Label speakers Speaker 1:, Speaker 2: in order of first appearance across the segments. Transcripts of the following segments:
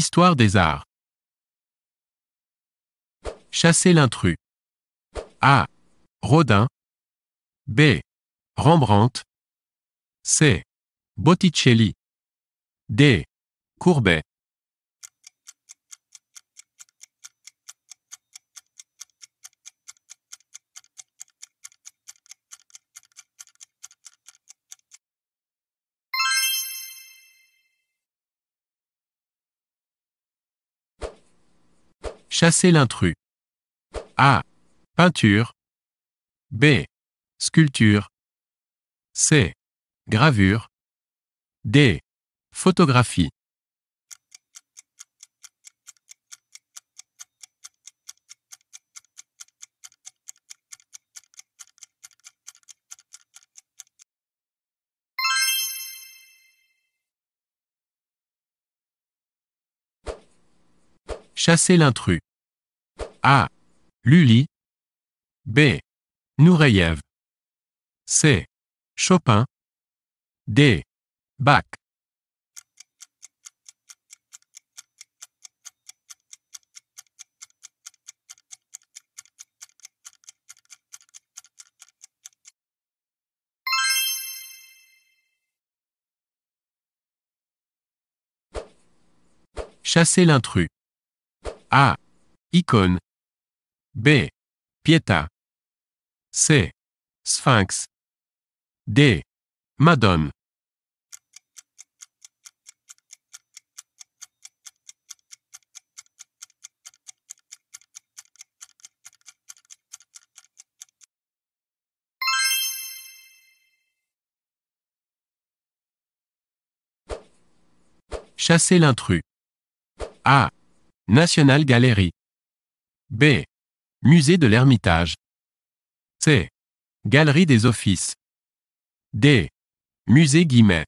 Speaker 1: Histoire des arts. Chasser l'intrus. A. Rodin. B. Rembrandt. C. Botticelli. D. Courbet. Chasser l'intrus. A. Peinture. B. Sculpture. C. Gravure. D. Photographie. Chasser l'intrus. A. Lully. B. Nureyev. C. Chopin. D. Bach. Chasser l'intrus. A. Icône. B. Pietà. C. Sphinx. D. Madone. Chasser l'intrus. A. National Gallery. B. Musée de l'Ermitage. C. Galerie des Offices. D. Musée Guimet.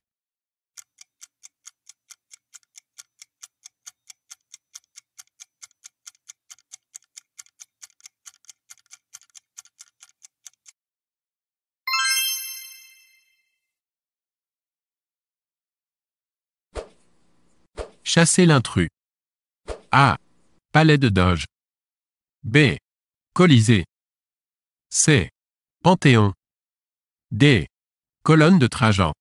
Speaker 1: Chasser l'intrus. A. Palais de Doge. B. Colisée. C. Panthéon. D. Colonne de Trajan.